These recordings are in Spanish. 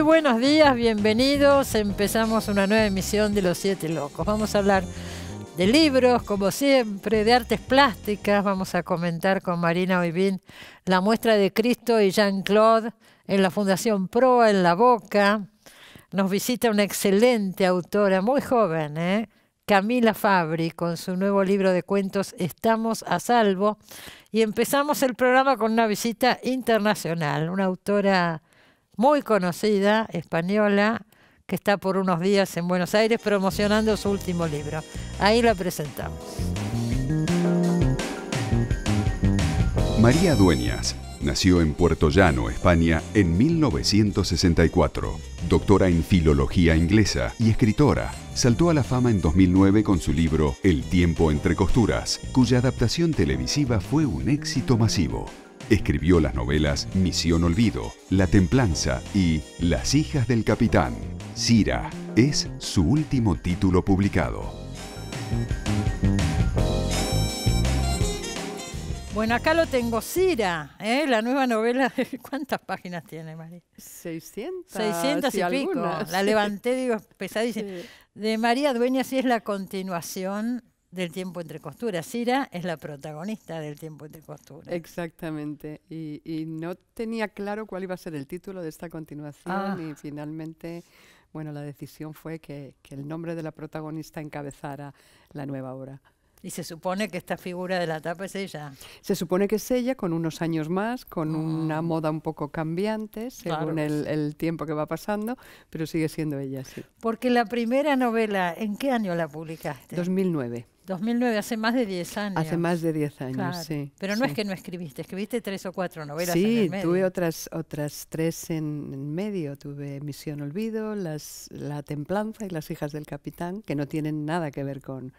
Muy buenos días, bienvenidos. Empezamos una nueva emisión de Los Siete Locos. Vamos a hablar de libros, como siempre, de artes plásticas. Vamos a comentar con Marina Oivín la muestra de Cristo y Jean-Claude en la Fundación Proa, en La Boca. Nos visita una excelente autora, muy joven, ¿eh? Camila Fabri, con su nuevo libro de cuentos Estamos a Salvo. Y empezamos el programa con una visita internacional, una autora muy conocida, española, que está por unos días en Buenos Aires promocionando su último libro. Ahí la presentamos. María Dueñas nació en Puerto Llano, España, en 1964. Doctora en Filología Inglesa y escritora, saltó a la fama en 2009 con su libro El tiempo entre costuras, cuya adaptación televisiva fue un éxito masivo. Escribió las novelas Misión Olvido, La Templanza y Las hijas del capitán. Cira es su último título publicado. Bueno, acá lo tengo, Cira, ¿eh? la nueva novela. ¿Cuántas páginas tiene, María? 600. 600 y pico. La levanté, digo, pesadísima. De María Dueña, sí es la continuación del tiempo entre costuras. Cira es la protagonista del tiempo entre costuras. Exactamente. Y, no tenía claro cuál iba a ser el título de esta continuación ah. y finalmente, bueno, la decisión fue que, el nombre de la protagonista encabezara la nueva obra. Y se supone que esta figura de la tapa es ella. Se supone que es ella, con unos años más, con ah. una moda un poco cambiante, según pues el, el, tiempo que va pasando, pero sigue siendo ella, sí. Porque la primera novela, ¿en qué año la publicaste? 2009. 2009, hace más de 10 años. Hace más de 10 años, sí. Pero no es que no escribiste, escribiste tres o cuatro novelas. Sí, en el medio. tuve otras, otras tres en, medio. Tuve Misión Olvido, las, La Templanza y Las Hijas del Capitán, que no tienen nada que ver con...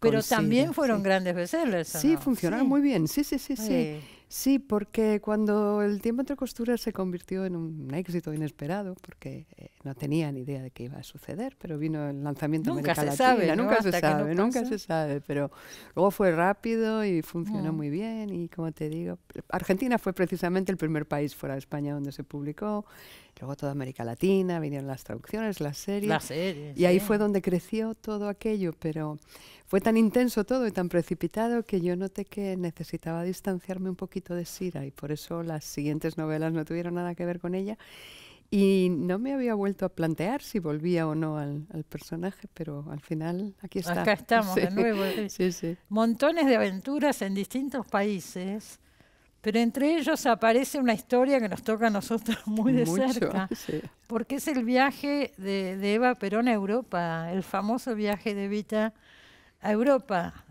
Pero también fueron grandes bestsellers. Sí, funcionaron muy bien, sí, sí, sí, sí. Sí, porque cuando el tiempo entre costuras se convirtió en un éxito inesperado, porque eh, no tenía ni idea de qué iba a suceder, pero vino el lanzamiento nunca América se sabe, nunca se sabe, nunca se sabe, pero luego fue rápido y funcionó mm. muy bien y como te digo, Argentina fue precisamente el primer país fuera de España donde se publicó, luego toda América Latina, vinieron las traducciones, las series, las series y ahí fue donde creció todo aquello, pero fue tan intenso todo y tan precipitado que yo noté que necesitaba distanciarme un poquito de Sira y por eso las siguientes novelas no tuvieron nada que ver con ella. Y no me había vuelto a plantear si volvía o no al, personaje, pero al final aquí está. Acá estamos de nuevo. Sí, sí. Montones de aventuras en distintos países, pero entre ellos aparece una historia que nos toca a nosotros muy de cerca, porque es el viaje de, de Eva Perón a Europa, el famoso viaje de Vita a Europa.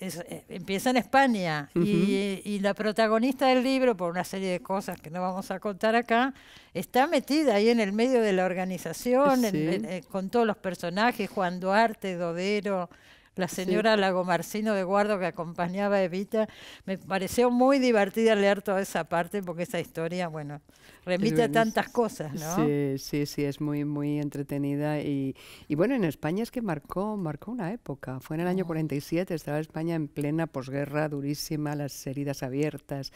Eh, empieza en España y, la protagonista del libro, por una serie de cosas que no vamos a contar acá, está metida ahí en el medio de la organización, eh, con todos los personajes, Juan Duarte, Dodero, la señora Lagomarsino Lagomarcino de Guardo que acompañaba a Evita. Me pareció muy divertida leer toda esa parte porque esa historia, bueno, remite a tantas cosas, ¿no? Sí, sí, sí, es muy, muy entretenida. Y, bueno, en España es que marcó, marcó una época. Fue en el año 47, ah. estaba España en plena posguerra durísima, las heridas abiertas,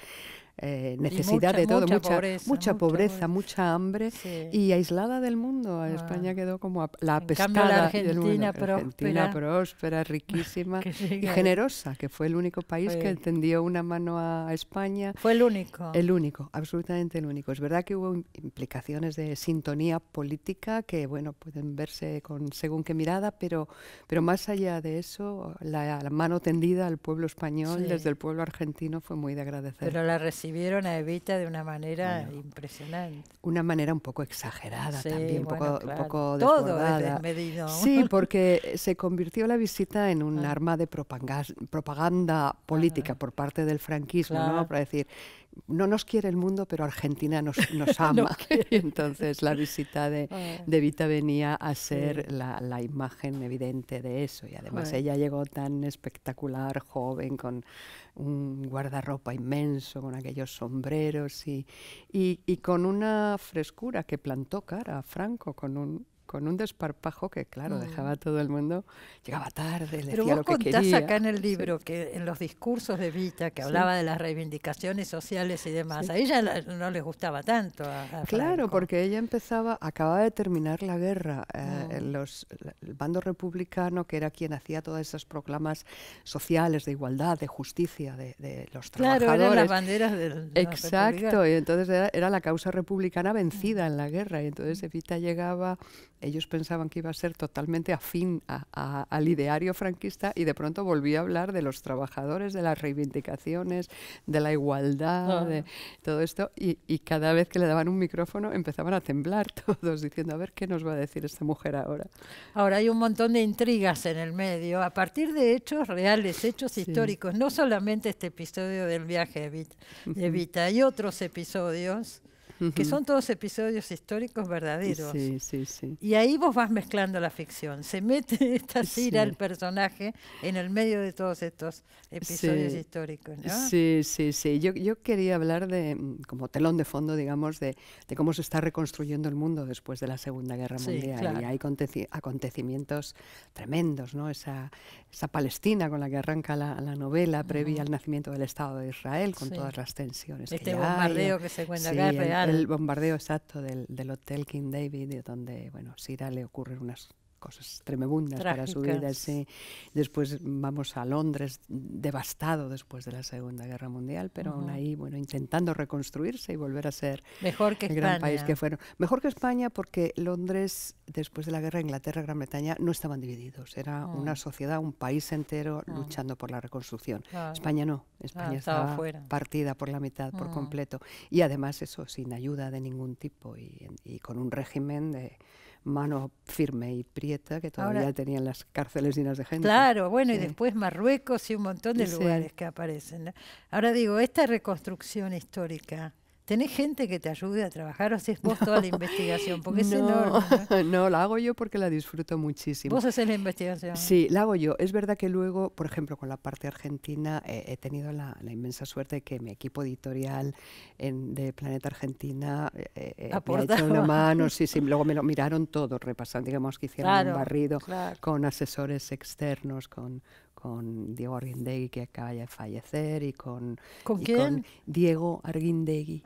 eh, necesidad de todo, mucha, mucha, pobreza, mucha, hambre y aislada del mundo. Ah. España quedó como la apestada Argentina, Próspera, próspera, riquísima y generosa, que fue el único país que tendió una mano a España. Fue el único. El único, absolutamente el único. Es verdad que hubo implicaciones de sintonía política que, bueno, pueden verse con según qué mirada, pero, pero más allá de eso, la, mano tendida al pueblo español desde el pueblo argentino fue muy de agradecer vieron a Evita de una manera impresionante. Una manera un poco exagerada también, poco, Todo es desmedido. Sí, porque se convirtió la visita en un ah. arma de propaganda, política ah. por parte del franquismo, ¿no? Para decir, no nos quiere el mundo, pero Argentina nos, ama. Entonces la visita de, ah. de, Vita venía a ser la, imagen evidente de eso. Y además ella llegó tan espectacular, joven, con un guardarropa inmenso, con aquellos sombreros y, y, y con una frescura que plantó cara a Franco, con un con un desparpajo que, claro, mm. dejaba a todo el mundo, llegaba tarde, le Pero decía vos lo que contás acá en el libro que en los discursos de Vita, que hablaba de las reivindicaciones sociales y demás, a ella no le gustaba tanto. claro, porque ella empezaba, acababa de terminar la guerra. Eh, mm. los, el bando republicano, que era quien hacía todas esas proclamas sociales de igualdad, de justicia, de, los trabajadores. Claro, eran las banderas del. Exacto, y entonces era, la causa republicana vencida mm. en la guerra, y entonces Evita llegaba ellos pensaban que iba a ser totalmente afín al ideario franquista y de pronto volvió a hablar de los trabajadores, de las reivindicaciones, de la igualdad, ah. de todo esto. Y, cada vez que le daban un micrófono empezaban a temblar todos diciendo, a ver qué nos va a decir esta mujer ahora. Ahora hay un montón de intrigas en el medio, a partir de hechos reales, hechos históricos, no solamente este episodio del viaje de Vita, hay otros episodios que son todos episodios históricos verdaderos. Sí, sí, sí. Y ahí vos vas mezclando la ficción. Se mete esta cira el personaje en el medio de todos estos episodios históricos. Sí, sí, sí. Yo, yo quería hablar de, mm, como telón de fondo, digamos, de, de cómo se está reconstruyendo el mundo después de la Segunda Guerra Mundial. Y hay acontecimientos tremendos, ¿no? Esa, esa Palestina con la que arranca la, la novela previa al nacimiento del Estado de Israel, con todas las tensiones. Este que bombardeo que se cuenta acá es real el bombardeo exacto del, del Hotel King David, donde bueno, Sira le ocurre unas cosas tremebundas para su vida. Después vamos a Londres, devastado después de la Segunda Guerra Mundial, pero aún ahí, bueno, intentando reconstruirse y volver a ser Mejor que el gran país que fueron. Mejor que España porque Londres, después de la guerra, Inglaterra, Gran Bretaña, no estaban divididos. Era mm. una sociedad, un país entero mm. luchando por la reconstrucción. España no. Ah, España estaba, partida por la mitad, por mm. completo. Y además eso, sin ayuda de ningún tipo y con un régimen de mano firme y prieta que todavía tenían las cárceles llenas de gente. Claro, bueno, y después Marruecos y un montón de lugares que aparecen. Ahora digo, esta reconstrucción histórica, ¿Tenés gente que te ayude a trabajar o haces vos toda la investigación? Porque no, es ¿no? la hago yo porque la disfruto muchísimo. ¿Vos haces la investigación? Sí, la hago yo. Es verdad que luego, por ejemplo, con la parte argentina, eh, he tenido la, inmensa suerte de que mi equipo editorial de Planeta Argentina eh, eh me ha una mano. Sí, sí, luego me lo miraron todo, repasando, digamos que hicieron un barrido con asesores externos, con con Diego Arguindegui, que acaba de fallecer, y con, ¿Con, quién? Diego Arguindegui,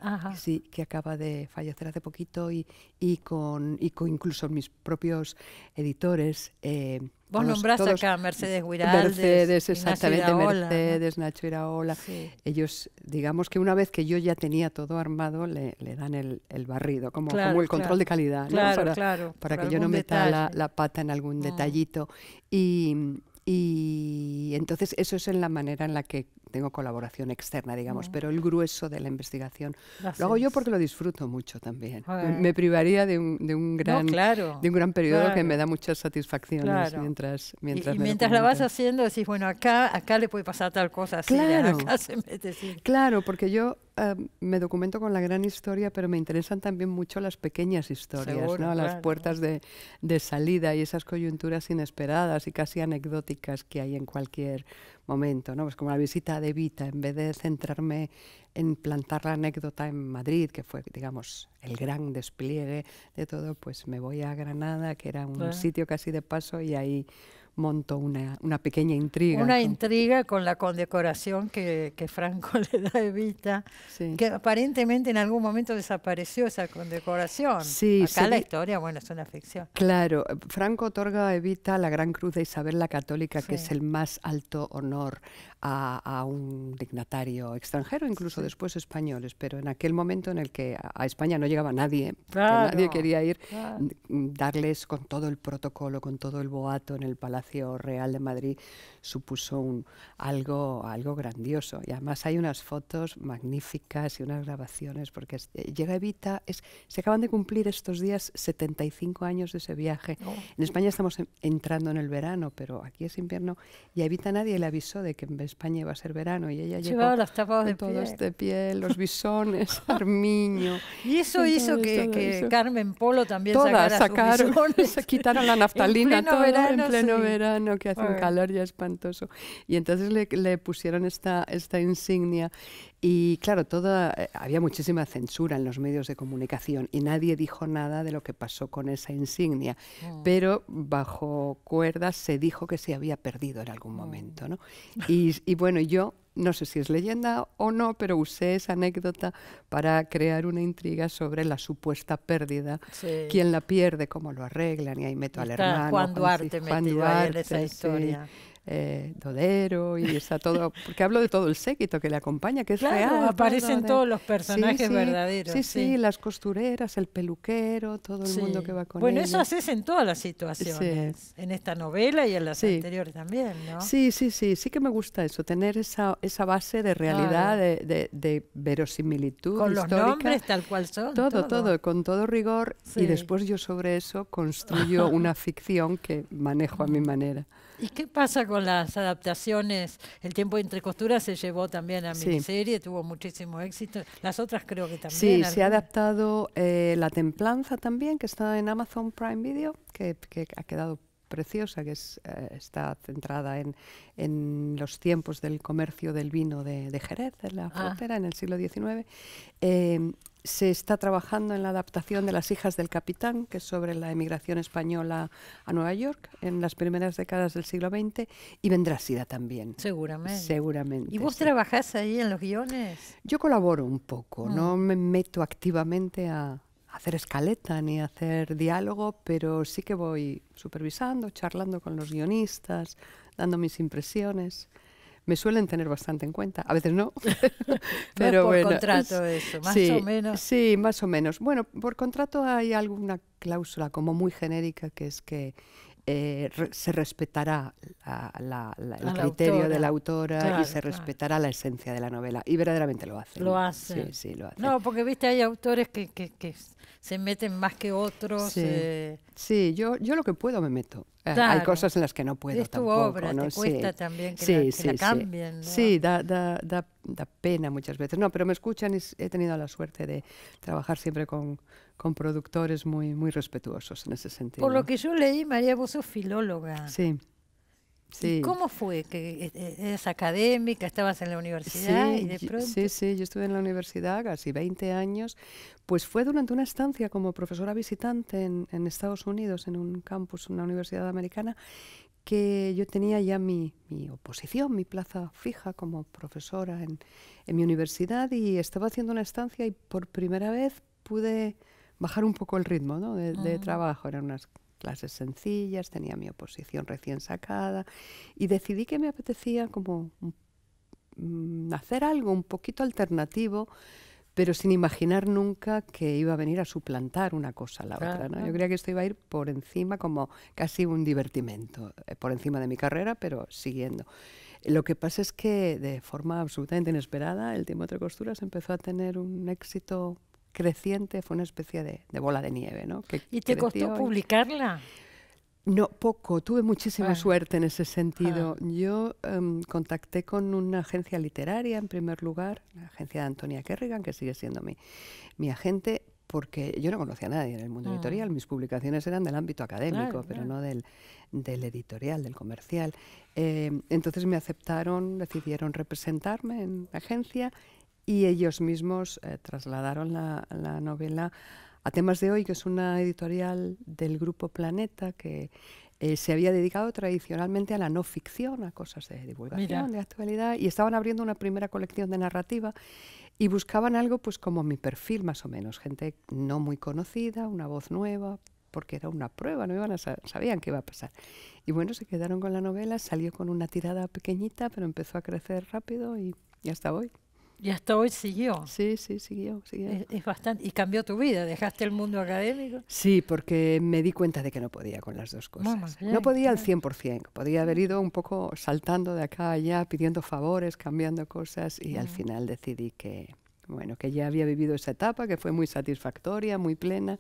que acaba de fallecer hace poquito, y, y, con, y con incluso mis propios editores. Eh, Vos todos, acá Mercedes Guiraldes. Mercedes, exactamente, Mercedes, Nacho Iraola. Ellos, digamos que una vez que yo ya tenía todo armado, le, dan el, barrido, como, como el control de calidad, para, que yo no meta la, pata en algún detallito. Y, y entonces eso es en la manera en la que tengo colaboración externa, digamos, mm. pero el grueso de la investigación lo hago yo porque lo disfruto mucho también. Me privaría de un, de un gran, de un gran periodo que me da muchas satisfacciones mientras, mientras Y, mientras la vas haciendo decís, bueno, acá, acá le puede pasar tal cosa, claro. se mete, Claro, porque yo em, me documento con la gran historia, pero me interesan también mucho las pequeñas historias, ¿no? las puertas de, de, salida y esas coyunturas inesperadas y casi anecdóticas que hay en cualquier momento, ¿no? Pues como la visita de Vita, en vez de centrarme en plantar la anécdota en Madrid, que fue, digamos, el gran despliegue de todo, pues me voy a Granada, que era un sitio casi de paso, y ahí monto una, una pequeña intriga. Una intriga con la condecoración que, que Franco le da a Evita, que aparentemente en algún momento desapareció esa condecoración. Sí, Acá la historia, bueno, es una ficción. Claro, Franco otorga a Evita la Gran Cruz de Isabel la Católica, que es el más alto honor a, un dignatario extranjero, incluso después españoles, pero en aquel momento en el que a, España no llegaba nadie, nadie quería ir, darles con todo el protocolo, con todo el boato en el Palacio Real de Madrid supuso algo, algo grandioso. Y además hay unas fotos magníficas y unas grabaciones, porque eh, llega Evita, se acaban de cumplir estos días 75 años de ese viaje. Oh. En España estamos entrando en el verano, pero aquí es invierno, y a Evita nadie le avisó de que en España iba a ser verano y ella llevaba las tapas de piel. Este piel, los bisones, armiño. Y eso hizo que, Carmen Polo también Todas sacara sacaron, quitaron la naftalina pleno, todo, en pleno verano, que hace un calor ya espantoso. Y entonces le, pusieron esta, esta insignia y claro, eh, había muchísima censura en los medios de comunicación y nadie dijo nada de lo que pasó con esa insignia, mm. pero bajo cuerdas se dijo que se había perdido en algún mm. momento. ¿no? Y, y bueno, yo no sé si es leyenda o no, pero usé esa anécdota para crear una intriga sobre la supuesta pérdida, quién la pierde, cómo lo arreglan, y ahí meto al hermano. Juan Duarte, Juan esa historia eh, Dodero y está todo, porque hablo de todo el séquito que le acompaña, que es real. aparecen todos los personajes verdaderos. Sí, sí, las costureras, el peluquero, todo el mundo que va con Bueno, eso haces en todas las situaciones, en esta novela y en las anteriores también, ¿no? Sí, sí, sí, sí que me gusta eso, tener esa, base de realidad, de, de, verosimilitud Con los nombres tal cual son. todo, todo con todo rigor y después yo sobre eso construyo una ficción que manejo a mi manera. ¿Y qué pasa con las adaptaciones? El tiempo entre costuras se llevó también a mi serie, tuvo muchísimo éxito. Las otras creo que también. Sí, se ha adaptado eh, La Templanza también, que está en Amazon Prime Video, que, ha quedado preciosa, que es, eh, está centrada en, en, los tiempos del comercio del vino de, Jerez, en la ah. frontera, en el siglo XIX se está trabajando en la adaptación de Las hijas del capitán, que es sobre la emigración española a Nueva York en las primeras décadas del siglo XX, y vendrá Sida también. Seguramente. Seguramente. ¿Y vos trabajás ahí en los guiones? Yo colaboro un poco, no ah. me meto activamente a, hacer escaleta ni hacer diálogo, pero sí que voy supervisando, charlando con los guionistas, dando mis impresiones me suelen tener bastante en cuenta. A veces no. pero por contrato eso, más o menos. Sí, más o menos. Bueno, por contrato hay alguna cláusula como muy genérica que es que eh, se respetará la, el criterio de la autora y se respetará la esencia de la novela. Y verdaderamente lo hace. Lo hace. Sí, sí, lo hace No, porque viste, hay autores que, que, que se meten más que otros. Sí, eh. sí yo, yo lo que puedo me meto. Eh, hay cosas en las que no puedo es tu obra, te cuesta también que, sí, la, cambien. Sí, da, da, da, pena muchas veces. No, pero me escuchan y he tenido la suerte de trabajar siempre con, con productores muy, muy respetuosos en ese sentido. Por lo que yo leí, María, vos sos filóloga. Sí. ¿Cómo fue? que eh, eh, ¿Eres académica? ¿Estabas en la universidad? y de pronto... sí, sí, yo estuve en la universidad casi 20 años. Pues fue durante una estancia como profesora visitante en, en Estados Unidos, en un campus, una universidad americana, que yo tenía ya mi, mi, oposición, mi plaza fija como profesora en, en mi universidad y estaba haciendo una estancia y por primera vez pude bajar un poco el ritmo ¿no? de, de ah. trabajo. Eran unas clases sencillas, tenía mi oposición recién sacada y decidí que me apetecía como mm, hacer algo un poquito alternativo, pero sin imaginar nunca que iba a venir a suplantar una cosa a la otra. Yo creía que esto iba a ir por encima, como casi un divertimento, eh, por encima de mi carrera, pero siguiendo. Lo que pasa es que de forma absolutamente inesperada el de Costuras empezó a tener un éxito creciente, fue una especie de, bola de nieve. ¿no? ¿Y te costó publicarla? No, poco. Tuve muchísima suerte en ese sentido. Ah. Yo em, contacté con una agencia literaria, en primer lugar, la agencia de Antonia Kerrigan, que sigue siendo mi, mi agente, porque yo no conocía a nadie en el mundo ah. editorial. Mis publicaciones eran del ámbito académico, pero no del, editorial, del comercial. Eh, entonces me aceptaron, decidieron representarme en la agencia y ellos mismos eh, trasladaron la, novela a temas de hoy, que es una editorial del grupo Planeta que eh, se había dedicado tradicionalmente a la no ficción, a cosas de divulgación, de actualidad, y estaban abriendo una primera colección de narrativa y buscaban algo pues como mi perfil más o menos, gente no muy conocida, una voz nueva, porque era una prueba, no iban a sabían qué iba a pasar. Y bueno, se quedaron con la novela, salió con una tirada pequeñita, pero empezó a crecer rápido y, ya está hoy. Y hasta hoy siguió. Sí, sí, siguió. siguió. Es, bastante. Y cambió tu vida, dejaste el mundo académico. Sí, porque me di cuenta de que no podía con las dos cosas. no podía al 100%, podía haber mm. ido un poco saltando de acá a allá, pidiendo favores, cambiando cosas y al mm. final decidí que, bueno, que ya había vivido esa etapa, que fue muy satisfactoria, muy plena,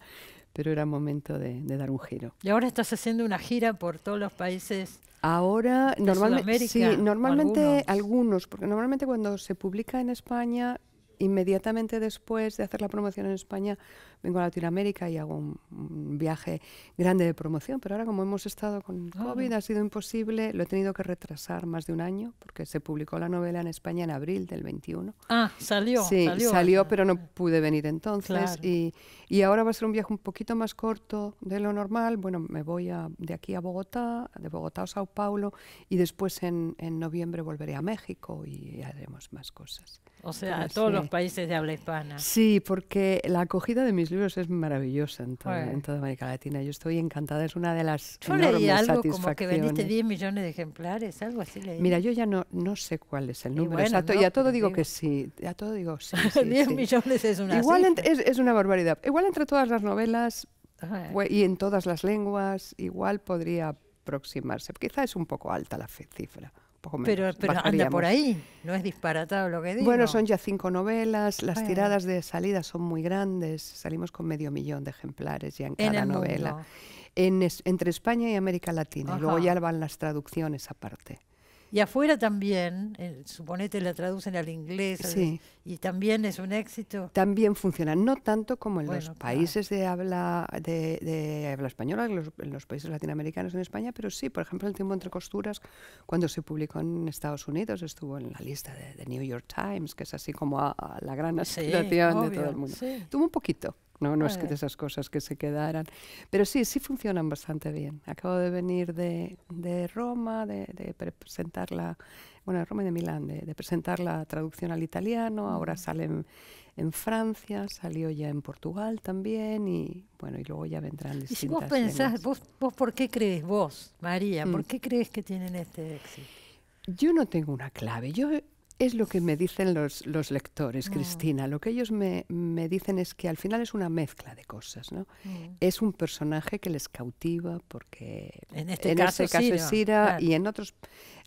pero era momento de, de dar un giro. Y ahora estás haciendo una gira por todos los países Ahora, normalmente, sí, normalmente algunos. algunos, porque normalmente cuando se publica en España inmediatamente después de hacer la promoción en España, vengo a Latinoamérica y hago un, viaje grande de promoción, pero ahora como hemos estado con ah. COVID ha sido imposible, lo he tenido que retrasar más de un año porque se publicó la novela en España en abril del 21. Ah, salió. Sí, salió, eh. pero no pude venir entonces y, ahora va a ser un viaje un poquito más corto de lo normal. Bueno, me voy de aquí a Bogotá, de Bogotá a Sao Paulo y después en noviembre volveré a México y haremos más cosas o sea, a ah, todos los países de habla hispana. Sí, porque la acogida de mis libros es maravillosa en toda, América Latina. Yo estoy encantada, es una de las yo leí algo como que vendiste 10 millones de ejemplares, algo así leí. Mira, yo ya no, sé cuál es el número y a todo digo, que sí, a todo digo sí. 10 millones es una Igual es, una barbaridad. Igual entre todas las novelas y en todas las lenguas, igual podría aproximarse. Quizá es un poco alta la cifra. Pero, anda por ahí, no es disparatado lo que digo. Bueno, son ya cinco novelas, las tiradas de salida son muy grandes, salimos con medio millón de ejemplares ya en cada novela. En entre España y América Latina, y luego ya van las traducciones aparte. Y afuera también, eh, suponete la traducen al inglés y también es un éxito. También funciona, no tanto como en los países de habla de, habla española, en los, países latinoamericanos en España, pero sí, por ejemplo, El tiempo entre costuras, cuando se publicó en Estados Unidos, estuvo en la lista de, New York Times, que es así como la gran aspiración de todo el mundo. Tuvo un poquito. No, no es que de esas cosas que se quedaran. Pero sí, sí funcionan bastante bien. Acabo de venir de, de Roma, de, de, presentar la, bueno, de Roma y de Milán, de, presentar la traducción al italiano. Ahora sale en, Francia, salió ya en Portugal también y bueno, y luego ya vendrán distintas. ¿Y si vos pensás, vos, por qué crees, vos, María, por mm. qué crees que tienen este éxito? Yo no tengo una clave. Yo es lo que me dicen los, lectores, ah. Cristina. Lo que ellos me, dicen es que al final es una mezcla de cosas, ¿no? Mm. Es un personaje que les cautiva porque en este, este caso, es y en otros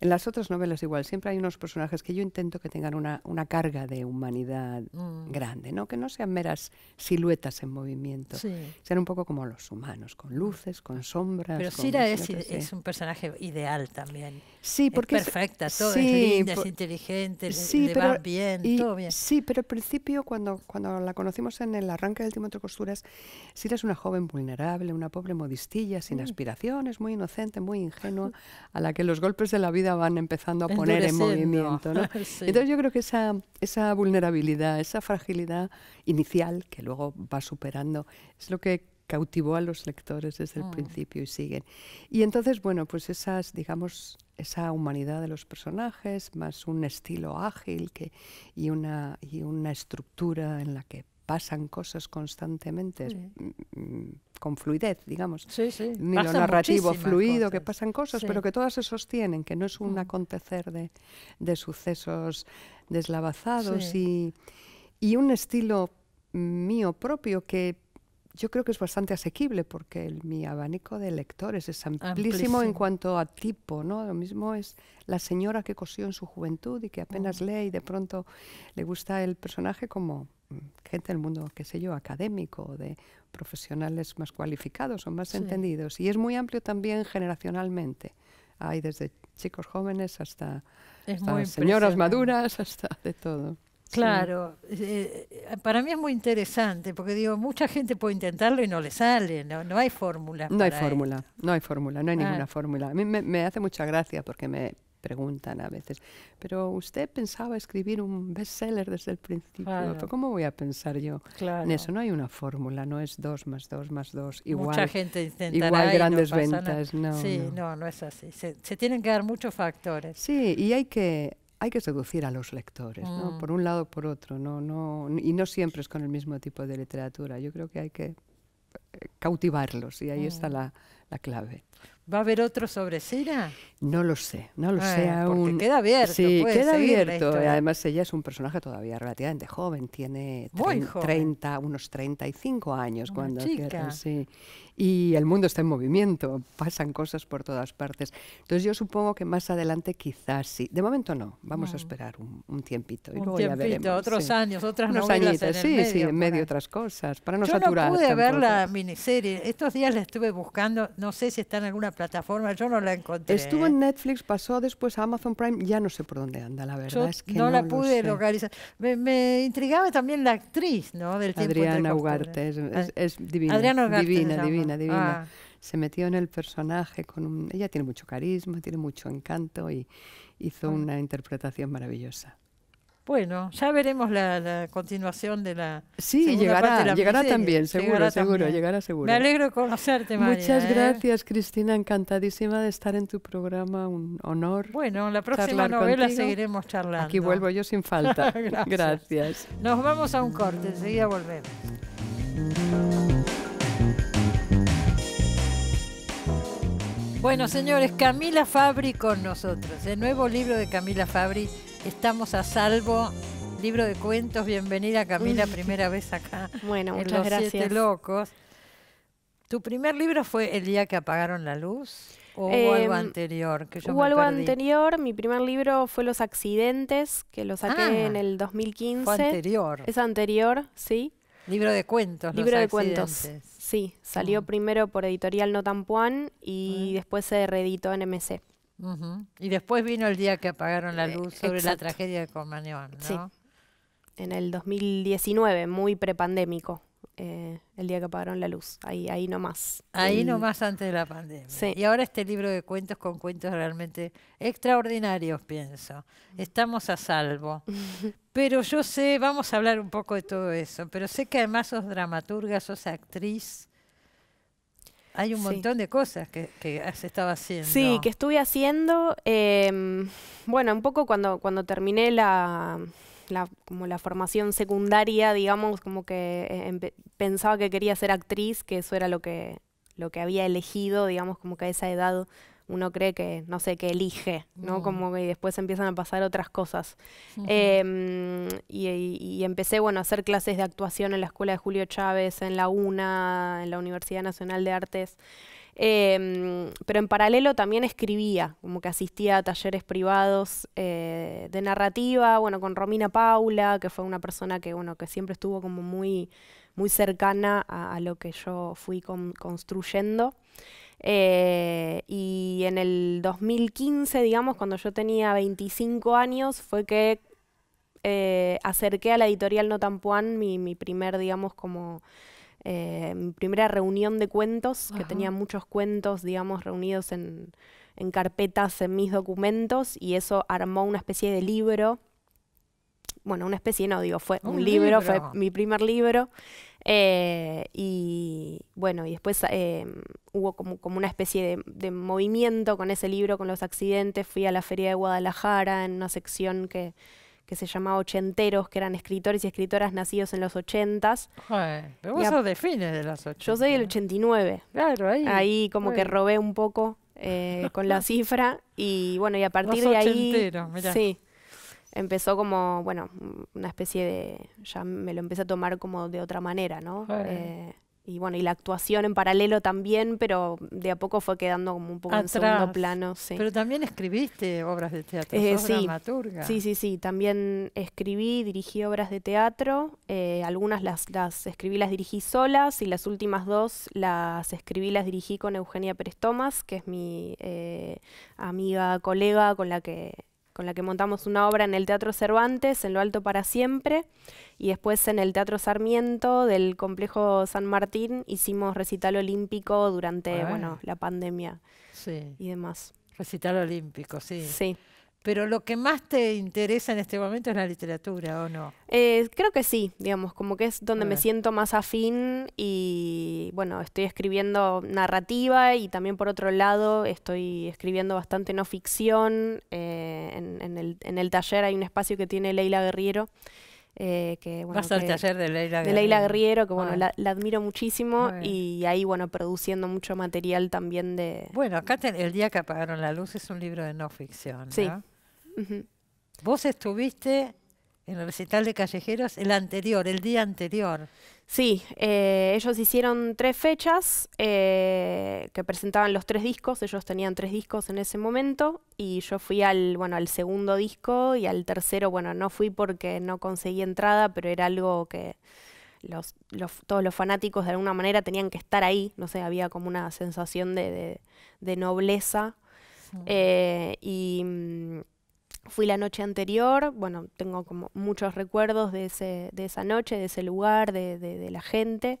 en las otras novelas igual, siempre hay unos personajes que yo intento que tengan una, carga de humanidad mm. grande, ¿no? que no sean meras siluetas en movimiento, sean un poco como los humanos, con luces, con sombras. Pero Sira es, un personaje ideal también. Sí, porque es perfecta, es, todo es linda, es inteligente, sí, va bien, todo bien. Sí, pero al principio, cuando, cuando la conocimos en el arranque del Tímetro Costuras, Sira es una joven vulnerable, una pobre modistilla, sin mm. aspiraciones, muy inocente, muy ingenua, a la que los golpes de la vida van empezando a poner en movimiento. Entonces yo creo que esa, esa vulnerabilidad, esa fragilidad inicial que luego va superando, es lo que cautivó a los lectores desde el mm. principio y siguen. Y entonces, bueno, pues esas, digamos, esa humanidad de los personajes, más un estilo ágil que, y, una, y una estructura en la que pasan cosas constantemente, con fluidez, digamos. Sí, sí. Ni lo narrativo fluido, que pasan cosas, pero que todas se sostienen, que no es un mm. acontecer de, de, sucesos deslavazados y, y un estilo mío propio que yo creo que es bastante asequible porque mi abanico de lectores es amplísimo, en cuanto a tipo, ¿no? Lo mismo es la señora que cosió en su juventud y que apenas mm. lee y de pronto le gusta el personaje como mm, gente del mundo, qué sé yo, académico, de profesionales más cualificados o más entendidos. Y es muy amplio también generacionalmente. Hay desde chicos jóvenes hasta, señoras maduras, hasta de todo. Claro, eh, para mí es muy interesante porque digo, mucha gente puede intentarlo y no le sale, no, hay fórmula. No hay fórmula, no hay fórmula, no hay ninguna ah. fórmula. A mí me, hace mucha gracia porque me preguntan a veces, pero usted pensaba escribir un bestseller desde el principio. ¿Cómo voy a pensar yo en eso? No hay una fórmula, no es dos más dos más dos igual. Mucha gente igual grandes ventas. No, sí, no. no. es así. Se, tienen que dar muchos factores. Sí, y hay que hay que seducir a los lectores, ¿no? Mm. Por un lado, o por otro, no, no, y no siempre es con el mismo tipo de literatura. Yo creo que hay que eh, cautivarlos y ahí está mm. la, la clave. ¿Va a haber otro sobre Sira? No lo sé, no lo sé ah, aún. queda abierto. Sí, queda abierto. ¿eh? Además, ella es un personaje todavía relativamente joven, tiene 30, unos 35 años cuando chica. cierto, sí y el mundo está en movimiento, pasan cosas por todas partes. Entonces yo supongo que más adelante quizás sí. De momento no, vamos a esperar un, tiempito y luego tiempito, ya Otros años, otras Unos en sí, medio, sí, en medio otras cosas, para no saturar. Yo no pude ver la miniserie, estos días la estuve buscando, no sé si está en alguna plataforma, yo no la encontré. Estuvo en ¿eh? Netflix, pasó después a Amazon Prime, ya no sé por dónde anda, la verdad es que no, la pude localizar. Me, intrigaba también la actriz, ¿no? Del Adriana Ugarte, ah. es, divina. Adriana Ugarte, divina, divina divina, ah. Se metió en el personaje con Ella tiene mucho carisma, tiene mucho encanto y hizo ah. una interpretación maravillosa. Bueno, ya veremos la, continuación de la. Sí, llegará, llegará también, seguro, seguro, llegará seguro. Me alegro de conocerte, María. Muchas ¿eh? gracias, Cristina, encantadísima de estar en tu programa, un honor. Bueno, en la próxima novela seguiremos charlando. Aquí vuelvo yo sin falta. gracias. gracias. Nos vamos a un corte, enseguida volvemos. Bueno, señores, Camila Fabri con nosotros. El nuevo libro de Camila Fabri, Estamos a Salvo, libro de cuentos. Bienvenida, Camila, primera vez acá. Bueno, muchas gracias. Siete Locos. ¿Tu primer libro fue El día que apagaron la luz? ¿O em, algo anterior? Que algo anterior. Mi primer libro fue Los accidentes, que lo saqué ah, en el 2015. anterior. Es anterior, sí. Libro de cuentos. Libro de cuentos. Sí, salió primero por Editorial Notampuan y después se reeditó en MC. Y después vino el día que apagaron la eh, luz sobre la tragedia de Comaneón. ¿no? Sí. En el 2019, muy prepandémico. Eh, el día que apagaron la luz, ahí, ahí nomás. Ahí nomás antes de la pandemia. Y ahora este libro de cuentos con cuentos realmente extraordinarios, pienso. Estamos a salvo. pero yo sé, vamos a hablar un poco de todo eso, pero sé que además sos dramaturga, sos actriz. Hay un montón de cosas que, has estado haciendo. Sí, que estuve haciendo. Em, bueno, un poco cuando, cuando terminé la, la, como la formación secundaria, digamos, como que eh, pensaba que quería ser actriz, que eso era lo que, lo que había elegido, digamos, como que a esa edad uno cree que, no sé, que elige, ¿no? Mm. Como que después empiezan a pasar otras cosas. Em, y, empecé, bueno, a hacer clases de actuación en la Escuela de Julio Chávez, en la UNA, en la Universidad Nacional de Artes. Em, pero en paralelo también escribía, como que asistía a talleres privados eh, de narrativa, bueno, con Romina Paula, que fue una persona que, bueno, que siempre estuvo como muy, muy cercana a, lo que yo fui construyendo. Eh, y en el 2015, digamos, cuando yo tenía 25 años, fue que eh, acerqué a la editorial Notampuan mi, mi primer, digamos, como eh, mi primera reunión de cuentos, que tenía muchos cuentos, digamos, reunidos en, carpetas, en mis documentos, y eso armó una especie de libro. Bueno, una especie, no digo, fue un, libro, fue mi primer libro. Eh, y bueno, y después eh, hubo como, como, una especie de, movimiento con ese libro, con los accidentes. Fui a la Feria de Guadalajara en una sección que, que se llamaba Ochenteros, que eran escritores y escritoras nacidos en los ochentas. Joder, pero vos de fines de los ochentas. Yo soy del 89. Claro, ahí. Ahí como que robé un poco eh, con la cifra y bueno, y a partir de ahí... Mirá. Sí. Empezó como, bueno, una especie de... Ya me lo empecé a tomar como de otra manera, ¿no? Eh, y bueno, y la actuación en paralelo también, pero de a poco fue quedando como un poco en segundo plano. Sí. Pero también escribiste obras de teatro, eh, sos sí. dramaturga. Sí, sí, sí, también escribí, dirigí obras de teatro, eh, algunas las, las escribí, las dirigí solas y las últimas dos las escribí, las dirigí con Eugenia Pérez Tomás, que es mi eh, amiga, colega con la que con la que montamos una obra en el Teatro Cervantes, en Lo Alto para Siempre, y después en el Teatro Sarmiento del Complejo San Martín hicimos recital olímpico durante ah. bueno, la pandemia sí. y demás. Recital olímpico, sí. Sí. Pero lo que más te interesa en este momento es la literatura, ¿o no? Eh, creo que sí, digamos, como que es donde me siento más afín y bueno, estoy escribiendo narrativa y también por otro lado estoy escribiendo bastante no ficción. Eh, en, el, taller hay un espacio que tiene Leila Guerriero. Eh, que, bueno, al taller de Leila Guerriero. De Leila Guerriero, que bueno, la, admiro muchísimo y ahí, bueno, produciendo mucho material también de... Bueno, acá el día que apagaron la luz es un libro de no ficción. ¿no? Sí. Vos estuviste en el recital de Callejeros el anterior, el día anterior. Sí, eh, ellos hicieron tres fechas eh, que presentaban los tres discos, ellos tenían tres discos en ese momento y yo fui al, bueno, al segundo disco y al tercero, bueno, no fui porque no conseguí entrada, pero era algo que los, todos los fanáticos de alguna manera tenían que estar ahí, no sé, había como una sensación de, nobleza. Eh, y mm, Fui la noche anterior, bueno, tengo como muchos recuerdos de, esa noche, de ese lugar, de, la gente,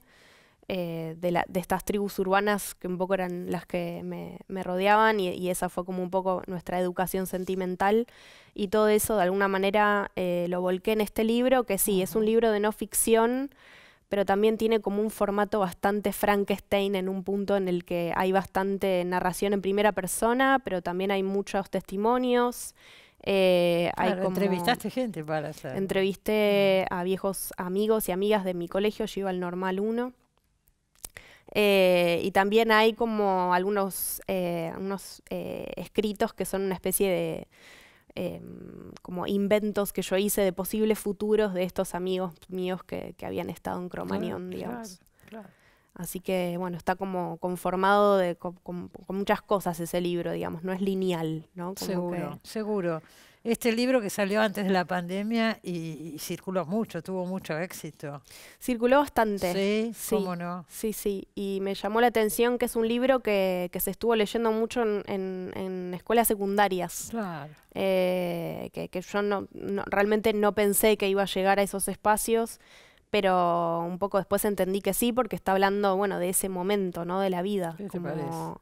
eh, de, estas tribus urbanas que un poco eran las que me, rodeaban y, esa fue como un poco nuestra educación sentimental y todo eso de alguna manera eh, lo volqué en este libro, que sí, es un libro de no ficción, pero también tiene como un formato bastante Frankenstein en un punto en el que hay bastante narración en primera persona, pero también hay muchos testimonios. Eh, entrevistaste gente para hacer. Entrevisté a viejos amigos y amigas de mi colegio, yo iba al normal 1. Eh, y también hay como algunos eh, escritos que son una especie de em, como inventos que yo hice de posibles futuros de estos amigos míos que, habían estado en Cromañón, digamos. Así que, bueno, está como conformado de, con, muchas cosas ese libro, digamos, no es lineal, ¿no? seguro, seguro. Este libro que salió antes de la pandemia y, circuló mucho, tuvo mucho éxito. Circuló bastante. Sí, sí, cómo no. Sí, sí, y me llamó la atención que es un libro que, se estuvo leyendo mucho en, escuelas secundarias. Claro. Eh, que, yo realmente no pensé que iba a llegar a esos espacios pero un poco después entendí que sí, porque está hablando, bueno, de ese momento, ¿no? De la vida. como,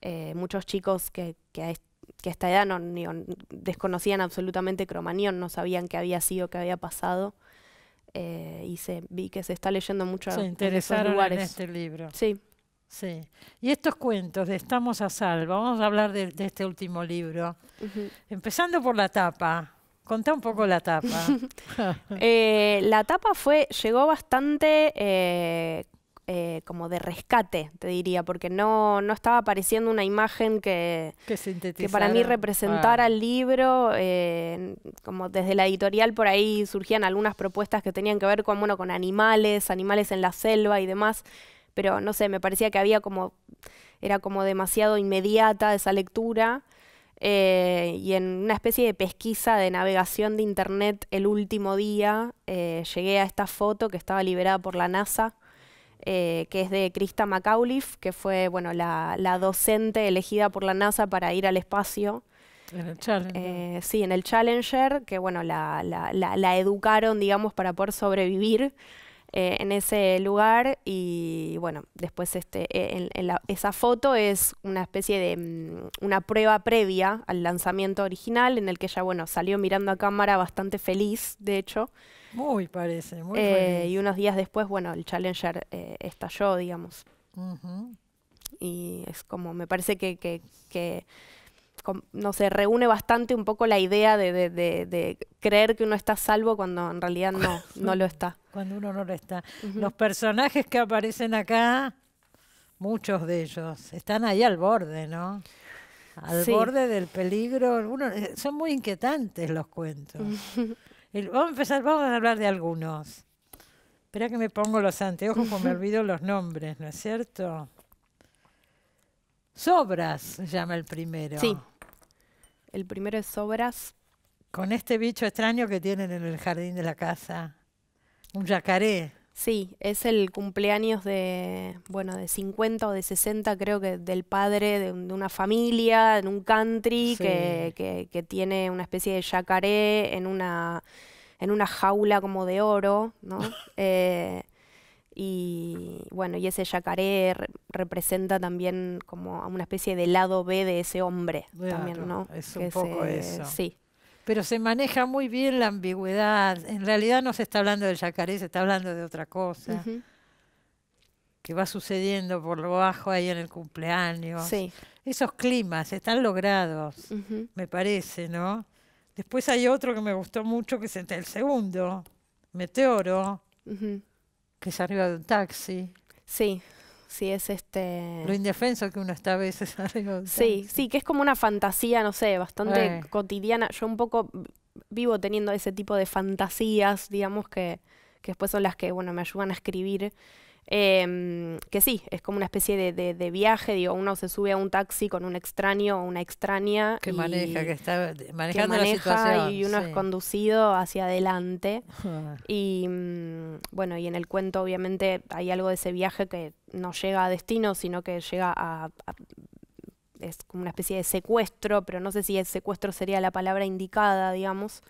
eh, muchos chicos que, que, a esta edad no, desconocían absolutamente Cromañón, no sabían qué había sido, qué había pasado. Eh, y se, vi que se está leyendo mucho se interesaron en, este libro. Sí. Sí. Y estos cuentos de Estamos a salvo, vamos a hablar de, este último libro. Empezando por la tapa. Contá un poco la tapa. Eh, la tapa fue, llegó bastante eh, eh, como de rescate, te diría, porque no, no estaba apareciendo una imagen que, para mí representara ah. el libro. como desde la editorial por ahí surgían algunas propuestas que tenían que ver con, bueno, con animales, animales en la selva y demás, pero no sé, me parecía que había como, era como demasiado inmediata esa lectura. Eh, y en una especie de pesquisa de navegación de internet el último día eh, llegué a esta foto que estaba liberada por la NASA, eh, que es de Krista McAuliffe, que fue bueno, la, docente elegida por la NASA para ir al espacio. En el Challenger. sí, en el Challenger, que bueno, la, la educaron, digamos, para poder sobrevivir. Eh, en ese lugar y bueno, después este, eh, esa foto es una especie de mm, una prueba previa al lanzamiento original en el que ya bueno, salió mirando a cámara bastante feliz, de hecho. Muy parece, muy eh, Y unos días después, bueno, el Challenger estalló, digamos. Y es como, me parece que, que no sé, reúne bastante un poco la idea de, de, creer que uno está salvo cuando en realidad no, lo está. Cuando uno no lo está. Los personajes que aparecen acá, muchos de ellos, están ahí al borde, ¿no? Al borde del peligro. Eh, son muy inquietantes los cuentos. vamos a empezar, vamos a hablar de algunos. Espera que me pongo los anteojos porque me olvido los nombres, ¿no es cierto? Sobras llama el primero. Sí. El primero es Sobras. Con este bicho extraño que tienen en el jardín de la casa. Un yacaré. Sí, es el cumpleaños de, bueno, de 50 o de 60, creo que del padre de, una familia, en un country, que, tiene una especie de yacaré en una, en una jaula como de oro, ¿no? eh, y bueno, y ese yacaré representa también como una especie de lado B de ese hombre también, ¿no? Es un poco eso. Sí. Pero se maneja muy bien la ambigüedad. En realidad no se está hablando del yacaré, se está hablando de otra cosa. Que va sucediendo por lo bajo ahí en el cumpleaños. Sí. Esos climas están logrados, me parece, ¿no? Después hay otro que me gustó mucho, que es el segundo, Meteoro que es arriba de un taxi. Sí, sí, es este... Lo indefenso que uno está a veces arriba Sí, sí, que es como una fantasía, no sé, bastante eh. cotidiana. Yo un poco vivo teniendo ese tipo de fantasías, digamos, que, que después son las que, bueno, me ayudan a escribir. Em, que sí, es como una especie de, viaje, digo, uno se sube a un taxi con un extraño o una extraña. Que maneja, que está manejando Y uno es conducido hacia adelante. y mm, bueno, y en el cuento obviamente hay algo de ese viaje que no llega a destino, sino que llega a, a es como una especie de secuestro, pero no sé si el secuestro sería la palabra indicada, digamos.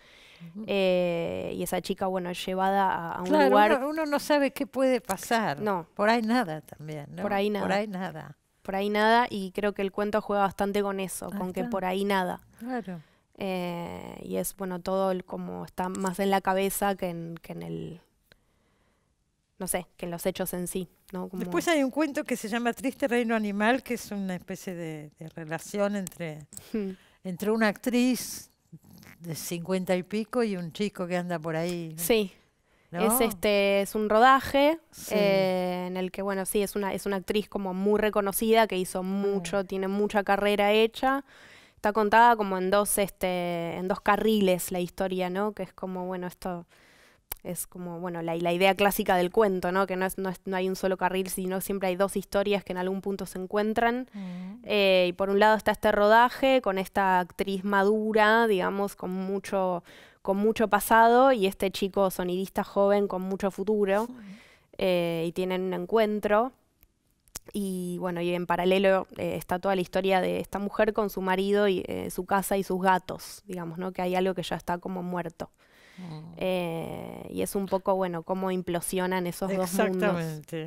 Eh, y esa chica, bueno, llevada a, un lugar. Uno, no sabe qué puede pasar. No. Por ahí nada también. Por ahí nada. Por ahí nada. Por ahí nada, y creo que el cuento juega bastante con eso, con que por ahí nada. Claro. Eh, y es, bueno, todo como está más en la cabeza que en, que el. No sé, que en los hechos en sí. ¿no? Después hay un cuento que se llama Triste Reino Animal, que es una especie de, relación entre, entre una actriz de 50 y pico y un chico que anda por ahí. Sí. Es este, es un rodaje eh, en el que, bueno, sí, es una, es una actriz como muy reconocida, que hizo mm. mucho, tiene mucha carrera hecha. Está contada como en dos, este, en dos carriles la historia, ¿no? Que es como, bueno, esto es como, bueno, la, idea clásica del cuento, ¿no? Que no, es, hay un solo carril, sino siempre hay dos historias que en algún punto se encuentran. Mm. Eh, y por un lado está este rodaje con esta actriz madura, digamos, con mucho, con mucho pasado, y este chico sonidista joven con mucho futuro. Eh, y tienen un encuentro. Y bueno, y en paralelo eh, está toda la historia de esta mujer con su marido y su casa y sus gatos, digamos, Que hay algo que ya está como muerto. Mm. Eh, y es un poco, bueno, cómo implosionan esos dos mundos. Exactamente.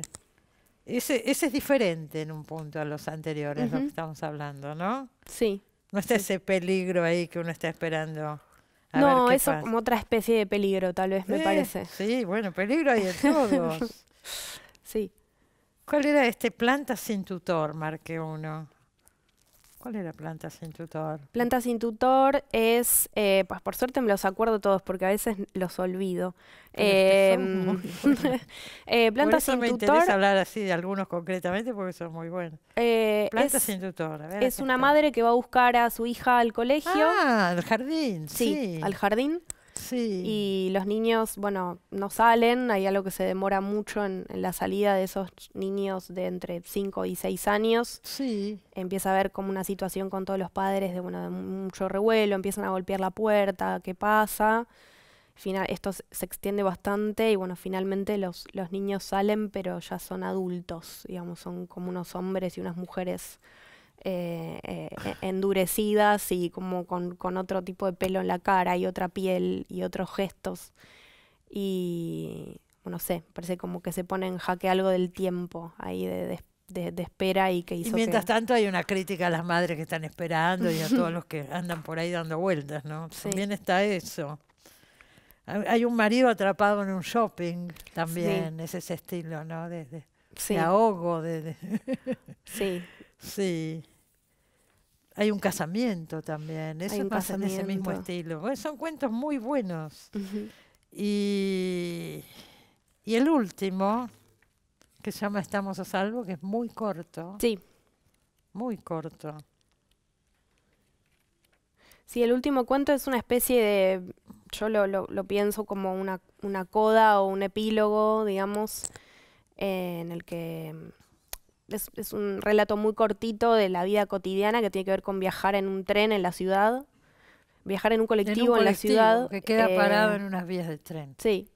Ese, ese es diferente en un punto a los anteriores, lo que estamos hablando, ¿no? Sí. No está ese peligro ahí que uno está esperando. no, eso como otra especie de peligro, tal vez, me parece. Sí, bueno, peligro hay en todos. sí. ¿Cuál era este planta sin tutor, marqué uno? ¿Cuál era planta sin tutor? Planta sin tutor es, eh, pues por suerte me los acuerdo todos porque a veces los olvido. Em, eh, planta por eso me Interesa hablar así de algunos concretamente porque son muy buenos. Eh, planta es, sin tutor. es una madre que va a buscar a su hija al colegio. Ah, al jardín. sí. al jardín. Y los niños, bueno, no salen, hay algo que se demora mucho en, la salida de esos niños de entre 5 y 6 años. Empieza a haber como una situación con todos los padres de, bueno, de mucho revuelo, empiezan a golpear la puerta, ¿qué pasa? Final, esto se extiende bastante y bueno, finalmente los, los niños salen, pero ya son adultos, digamos, son como unos hombres y unas mujeres eh, eh e-, endurecidas y como con, con, otro tipo de pelo en la cara y otra piel y otros gestos. Y no sé, parece como que se pone en jaque algo del tiempo ahí de, de, de espera y que hizo. mientras tanto hay una crítica a las madres que están esperando y a todos los que andan por ahí dando vueltas, ¿no? También está eso. Hay un marido atrapado en un shopping también, es ese estilo, ¿no? De, de ahogo, de... sí. Sí hay un casamiento también, eso es más en ese mismo estilo. son cuentos muy buenos. y, y, el último, que se llama Estamos a salvo, que es muy corto. Sí. Muy corto. Sí, el último cuento es una especie de, yo lo, pienso como una, una coda o un epílogo, digamos, eh, en el que es, un relato muy cortito de la vida cotidiana que tiene que ver con viajar en un tren en la ciudad, viajar en un colectivo en, la ciudad. Que queda eh, parado en unas vías de tren. Sí.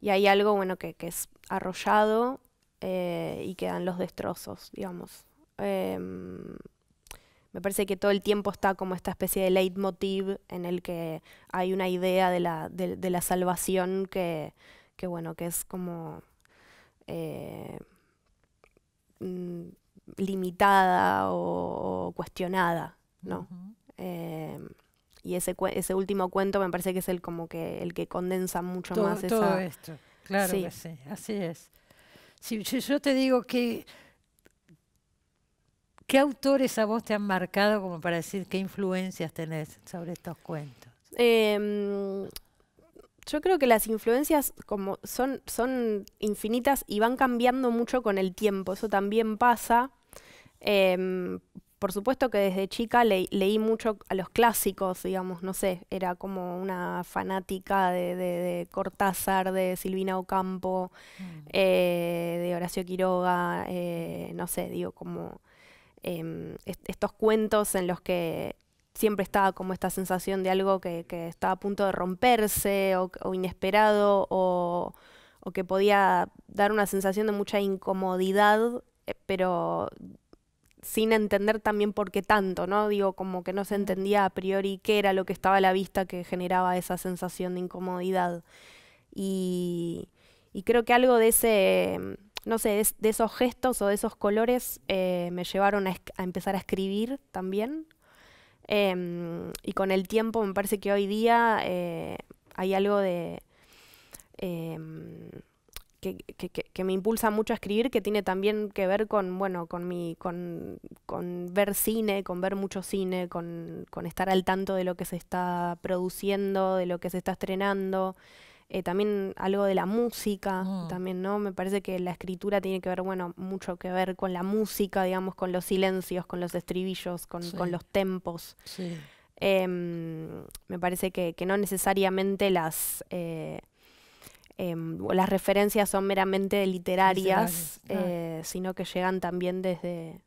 Y hay algo, bueno, que, es arrollado eh, y quedan los destrozos, digamos. Em, me parece que todo el tiempo está como esta especie de leitmotiv en el que hay una idea de la, la salvación que, bueno, que es como... Eh, Mm, limitada o, cuestionada, ¿no? Eh, y ese, ese último cuento me parece que es el como que el que condensa mucho más todo esto. Claro sí. sí, así es. Si, yo te digo que qué autores a vos te han marcado como para decir qué influencias tenés sobre estos cuentos. Em, yo creo que las influencias como son, son infinitas y van cambiando mucho con el tiempo, eso también pasa. Em, por supuesto que desde chica leí mucho a los clásicos, digamos, no sé, era como una fanática de, Cortázar, de Silvina Ocampo, mm. eh, de Horacio Quiroga, eh, no sé, digo, como em, estos cuentos en los que siempre estaba como esta sensación de algo que, estaba a punto de romperse o, inesperado o, que podía dar una sensación de mucha incomodidad, eh, pero sin entender también por qué tanto, ¿no? Digo, como que no se entendía a priori qué era lo que estaba a la vista que generaba esa sensación de incomodidad. Y, creo que algo de ese, no sé, de, esos gestos o de esos colores eh, me llevaron a empezar a escribir también, Em, y con el tiempo me parece que hoy día eh, hay algo de... Em, que, que, me impulsa mucho a escribir, que tiene también que ver con, bueno, con mi, con, ver cine, con ver mucho cine, con estar al tanto de lo que se está produciendo, de lo que se está estrenando. Eh, también algo de la música, mm. también, ¿no? Me parece que la escritura tiene que ver, bueno, mucho que ver con la música, digamos, con los silencios, con los estribillos, con, los tempos. Em, me parece que, no necesariamente las... Eh, em, las referencias son meramente literarias, eh, sino que llegan también desde,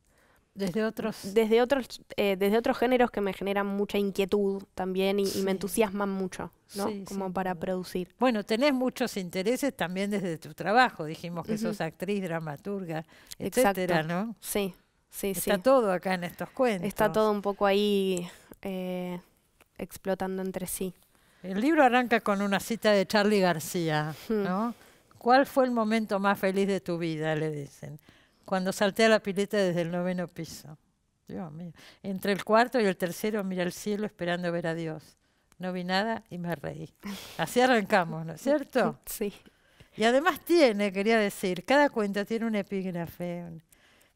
desde otros. Desde otros, eh, desde otros géneros que me generan mucha inquietud también y, me entusiasman mucho, ¿no? Como para producir. Bueno, tenés muchos intereses también desde tu trabajo. Dijimos que sos actriz, dramaturga, etcétera, ¿no? Sí, sí, sí. Está todo acá en estos cuentos. Está todo un poco ahí eh, explotando entre sí. El libro arranca con una cita de Charlie García, ¿no? ¿Cuál fue el momento más feliz de tu vida? Le dicen cuando salté a la pileta desde el noveno piso. Dios mío. Entre el cuarto y el tercero miré al cielo esperando ver a Dios. No vi nada y me reí. Así arrancamos, ¿no es cierto? Sí. Y además tiene, quería decir, cada cuenta tiene un epígrafe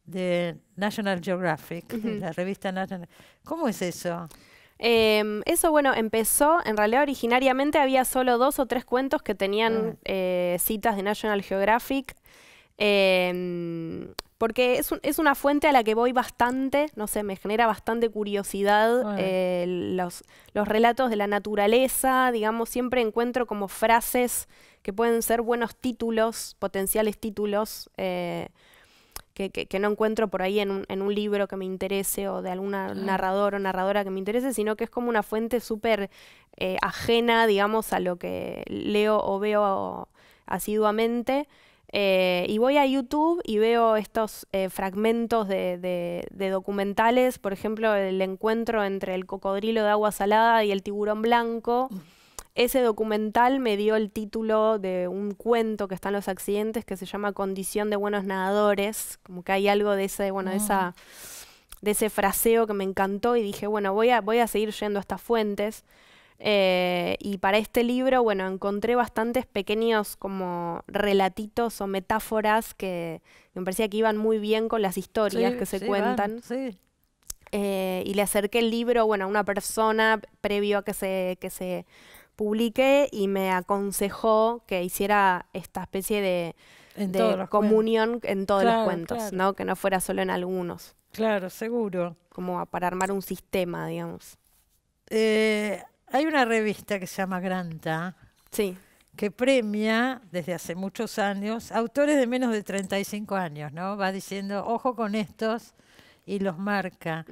de National Geographic, de la revista National. ¿Cómo es eso? Em, eso, bueno, empezó, en realidad originariamente había solo dos o tres cuentos que tenían ah. eh, citas de National Geographic. Em, porque es, es, una fuente a la que voy bastante, no sé, me genera bastante curiosidad eh, los, relatos de la naturaleza, digamos, siempre encuentro como frases que pueden ser buenos títulos, potenciales títulos, eh, que, no encuentro por ahí en un, libro que me interese o de algún narrador o narradora que me interese, sino que es como una fuente súper eh, ajena, digamos, a lo que leo o veo asiduamente. Eh, y voy a YouTube y veo estos eh, fragmentos de, documentales, por ejemplo, el encuentro entre el cocodrilo de agua salada y el tiburón blanco. Ese documental me dio el título de un cuento que está en los accidentes que se llama Condición de buenos nadadores. Como que hay algo de ese, bueno, de esa ah. ese fraseo que me encantó y dije, bueno, voy a, voy a seguir yendo a estas fuentes. Eh, y para este libro, bueno, encontré bastantes pequeños como relatitos o metáforas que me parecía que iban muy bien con las historias que se cuentan. sí. Eh, y le acerqué el libro, bueno, a una persona previo a que se, que se publique y me aconsejó que hiciera esta especie de, comunión en todos los cuentos, ¿no? Que no fuera solo en algunos. Claro, seguro. Como para armar un sistema, digamos. Eh, hay una revista que se llama Granta. Sí. Que premia desde hace muchos años autores de menos de 35 años, ¿no? Va diciendo, ojo con estos y los marca.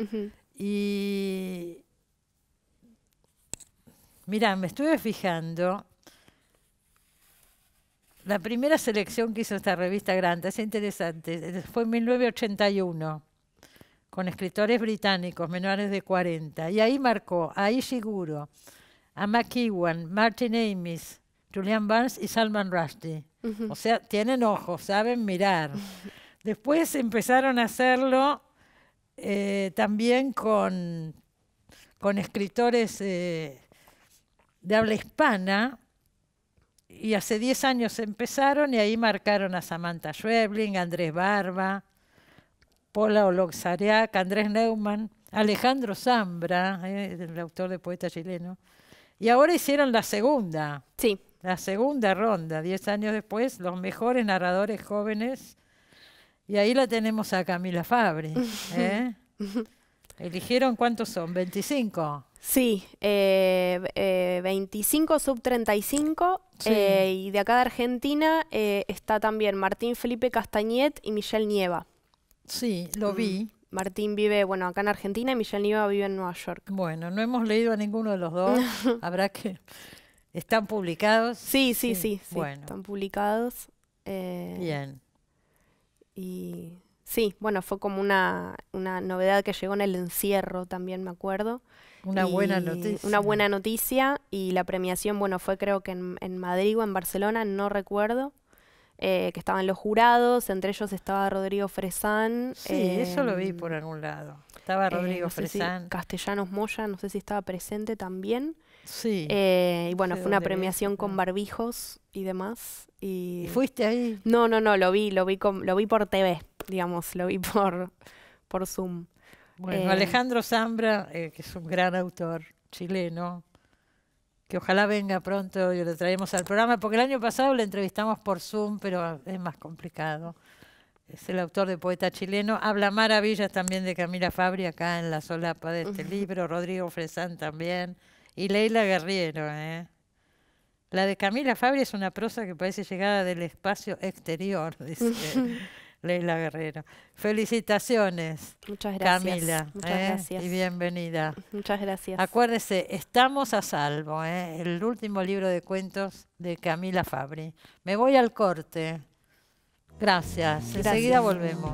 Y. Mirá, me estuve fijando la primera selección que hizo esta revista Granta, es interesante, fue en 1981 con escritores británicos menores de 40. Y ahí marcó a Ishiguro, a McEwan, Martin Amis, Julian Barnes y Salman Rushdie. O sea, tienen ojos, saben mirar. Después empezaron a hacerlo eh, también con, con escritores eh, de habla hispana. Y hace 10 años empezaron y ahí marcaron a Samantha Schwebling, a Andrés Barba, Pola Oloxariac, Andrés Neumann, Alejandro Zambra, eh, el autor de poeta chileno. Y ahora hicieron la segunda. Sí. La segunda ronda, diez años después, los mejores narradores jóvenes. Y ahí la tenemos a Camila Fabri. ¿eh? ¿Eligieron cuántos son? ¿25? Sí, 25 eh, sub 35. y de acá de Argentina está también Martín Felipe Castañet y Michelle Nieva. Sí, lo mm. vi. Martín vive, bueno, acá en Argentina y Michelle vive en Nueva York. Bueno, no hemos leído a ninguno de los dos. Habrá que... ¿Están publicados? Sí, sí, sí. Están publicados. Eh, Bien. Y sí, bueno, fue como una, una, novedad que llegó en el encierro también, me acuerdo. Una buena noticia. Una buena noticia y la premiación, bueno, fue creo que en Madrid o en Barcelona, no recuerdo. Eh, que estaban los jurados, entre ellos estaba Rodrigo Fresán. Sí, eh, eso lo vi por algún lado. Estaba eh, Rodrigo Fresán. Castellanos Moya, no sé si estaba presente también. Sí. y bueno, fue una premiación con barbijos y demás. Y ¿Fuiste ahí? No, no, no, lo vi, lo vi, con, lo vi por TV, digamos, lo vi por, por Zoom. Bueno, Alejandro Zambra, que es un gran autor chileno, que ojalá venga pronto y lo traemos al programa, porque el año pasado la entrevistamos por Zoom, pero es más complicado. Es el autor de Poeta Chileno, habla maravillas también de Camila Fabri acá en la solapa de este libro, Rodrigo Fresán también, y Leila Guerriero. ¿eh? La de Camila Fabri es una prosa que parece llegada del espacio exterior, dice. Leila Guerrero. Felicitaciones. Muchas gracias. Camila, Muchas ¿eh? gracias. y bienvenida. Muchas gracias. Acuérdese, estamos a salvo, ¿eh? el último libro de cuentos de Camila Fabri. Me voy al corte. Gracias. Enseguida volvemos.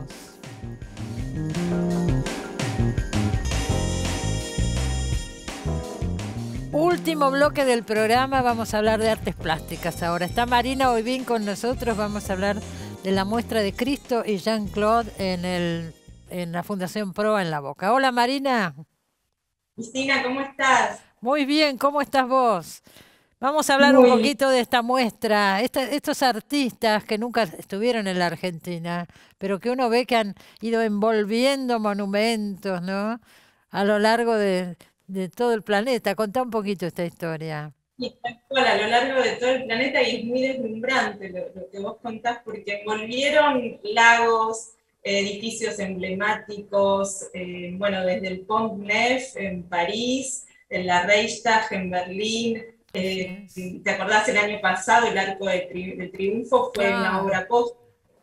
Último bloque del programa, vamos a hablar de artes plásticas ahora. Está Marina bien con nosotros, vamos a hablar de la muestra de Cristo y Jean-Claude en, en la Fundación Proa en La Boca. Hola Marina. Cristina, ¿cómo estás? Muy bien, ¿cómo estás vos? Vamos a hablar un poquito de esta muestra, estos artistas que nunca estuvieron en la Argentina, pero que uno ve que han ido envolviendo monumentos, ¿no? A lo largo de, de todo el planeta. Contá un poquito esta historia a lo largo de todo el planeta y es muy deslumbrante lo, que vos contás porque envolvieron lagos, edificios emblemáticos, eh, bueno, desde el Pont Neuf en París, en la Reichstag en Berlín. Eh, ¿Te acordás el año pasado el Arco de Triunfo fue una obra post?